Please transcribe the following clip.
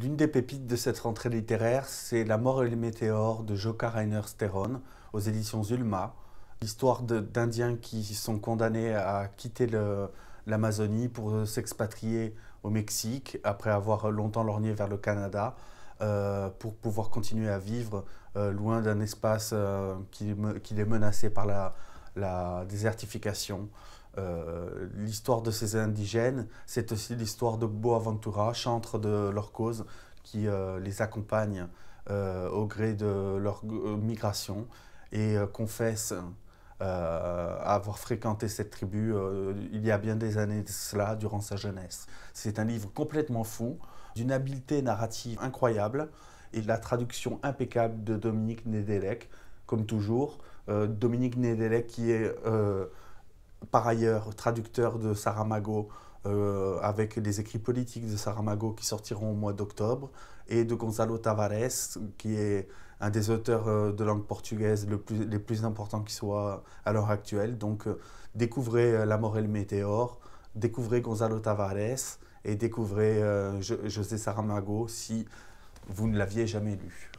L'une des pépites de cette rentrée littéraire, c'est La mort et les météores de Joka Reiner Steron aux éditions Zulma. L'histoire d'Indiens qui sont condamnés à quitter l'Amazonie pour s'expatrier au Mexique après avoir longtemps lorgné vers le Canada euh, pour pouvoir continuer à vivre euh, loin d'un espace euh, qui, est menacé par la désertification. Euh, l'histoire de ces indigènes, c'est aussi l'histoire de Boaventura, chantre de leur cause, qui euh, les accompagne euh, au gré de leur migration et confesse avoir fréquenté cette tribu il y a bien des années de cela, durant sa jeunesse. C'est un livre complètement fou, d'une habileté narrative incroyable et de la traduction impeccable de Dominique Nedelec, comme toujours. Dominique Nedelec qui est par ailleurs traducteur de Saramago euh, avec les écrits politiques de Saramago qui sortiront au mois d'octobre et de Gonzalo Tavares qui est un des auteurs euh, de langue portugaise les plus importants qui soient à l'heure actuelle. Donc euh, découvrez La mort et météore, découvrez Gonzalo Tavares et découvrez José Saramago si vous ne l'aviez jamais lu.